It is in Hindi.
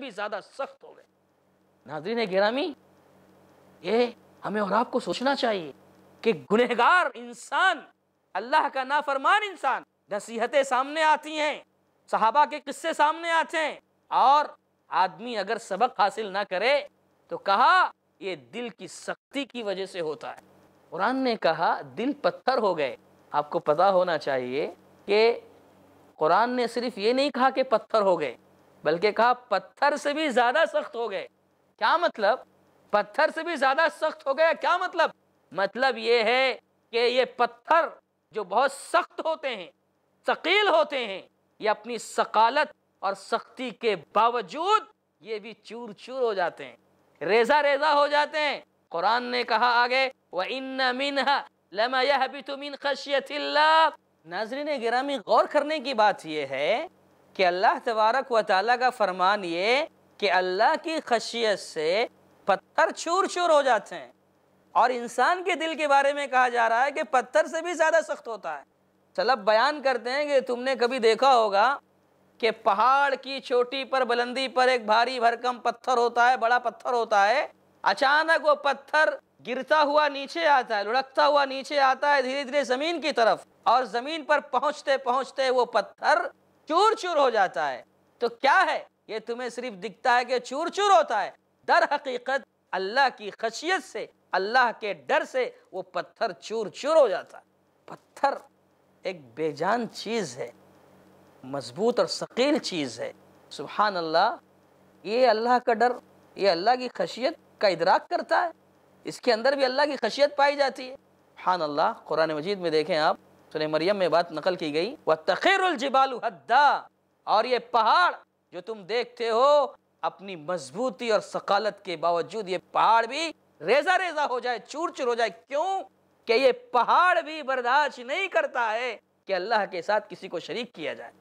भी ज्यादा सख्त हो गए नाजरीन गिरामी ये हमें और आपको सोचना चाहिए कि गुनहगार इंसान अल्लाह का नाफरमान इंसान नसीहतें सामने आती हैं सहाबा के किस्से सामने आते हैं और आदमी अगर सबक हासिल ना करे तो कहा ये दिल की सख्ती की वजह से होता है कुरान ने कहा दिल पत्थर हो गए आपको पता होना चाहिए कि कुरान ने सिर्फ ये नहीं कहा कि पत्थर हो गए बल्कि कहा पत्थर से भी ज्यादा सख्त हो गए क्या मतलब पत्थर से भी ज्यादा सख्त हो गया क्या मतलब मतलब ये है कि ये पत्थर जो बहुत सख्त होते हैं शकील होते हैं ये अपनी सकालत और सख्ती के बावजूद ये भी चूर चूर हो जाते हैं रेजा रेजा हो जाते हैं कुरान ने कहा आगे वह इन मिनहा लमा यह बितु मिन खशियतिल्लाह नाजरीन गिरामी गौर करने की बात यह है कि अल्लाह तबारक व ताली का फरमान ये कि अल्लाह की खशियत से पत्थर चूर चूर हो जाते हैं और इंसान के दिल के बारे में कहा जा रहा है कि पत्थर से भी ज़्यादा सख्त होता है चलब बयान करते हैं कि तुमने कभी देखा होगा कि पहाड़ की चोटी पर बुलंदी पर एक भारी भरकम पत्थर होता है बड़ा पत्थर होता है अचानक वो पत्थर गिरता हुआ नीचे आता है लुढ़कता हुआ नीचे आता है धीरे धीरे जमीन की तरफ और जमीन पर पहुंचते पहुंचते वो पत्थर चूर चूर हो जाता है तो क्या है ये तुम्हें सिर्फ दिखता है कि चूर चूर होता है दर हकीकत अल्लाह की खशियत से अल्लाह के डर से वो पत्थर चूर चूर हो जाता पत्थर एक बेजान चीज़ है मजबूत और शकील चीज़ है सुबहान अल्लाह ये अल्लाह का डर ये अल्लाह की खशियत का इदराक करता है इसके अंदर भी अल्लाह की खशियत पाई जाती है सुबहान अल्लाह कुरान मजीद में देखें आप सुने मरियम में बात नकल की गई वह तखिरबालू हद्दा और ये पहाड़ जो तुम देखते हो अपनी मजबूती और सकालत के बावजूद ये पहाड़ भी रेजा रेजा हो जाए चूर चूर हो जाए क्यों कि ये पहाड़ भी बर्दाश्त नहीं करता है कि अल्लाह के साथ किसी को शरीक किया जाए